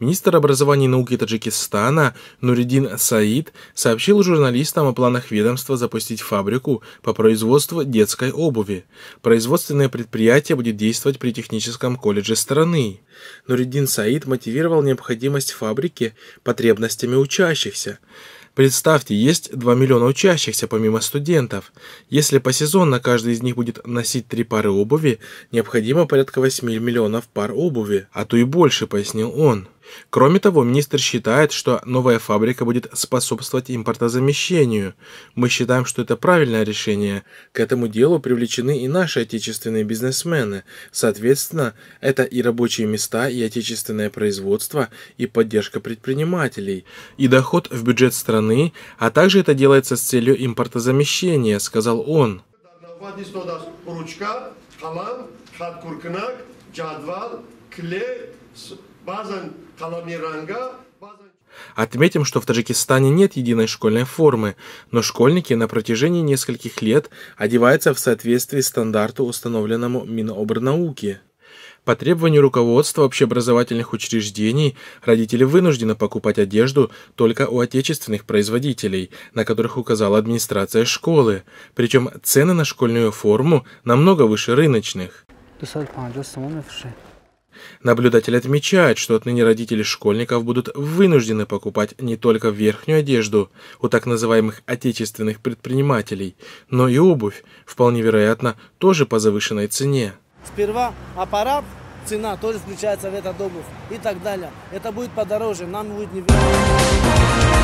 Министр образования и науки Таджикистана Нуридин Саид сообщил журналистам о планах ведомства запустить фабрику по производству детской обуви. Производственное предприятие будет действовать при техническом колледже страны. Нуриддин Саид мотивировал необходимость фабрики потребностями учащихся. Представьте, есть 2 миллиона учащихся помимо студентов. Если по сезон на каждый из них будет носить 3 пары обуви, необходимо порядка 8 миллионов пар обуви, а то и больше, пояснил он. Кроме того, министр считает, что новая фабрика будет способствовать импортозамещению. Мы считаем, что это правильное решение. К этому делу привлечены и наши отечественные бизнесмены. Соответственно, это и рабочие места, и отечественное производство, и поддержка предпринимателей, и доход в бюджет страны, а также это делается с целью импортозамещения, сказал он клей, базан каламиранга, Отметим, что в Таджикистане нет единой школьной формы, но школьники на протяжении нескольких лет одеваются в соответствии с стандарту, установленному Минобрнауки. По требованию руководства общеобразовательных учреждений родители вынуждены покупать одежду только у отечественных производителей, на которых указала администрация школы. Причем цены на школьную форму намного выше рыночных. Наблюдатель отмечает, что отныне родители школьников будут вынуждены покупать не только верхнюю одежду у так называемых отечественных предпринимателей, но и обувь, вполне вероятно, тоже по завышенной цене. Сперва аппарат, цена тоже включается в этот обувь и так далее. Это будет подороже, нам будет не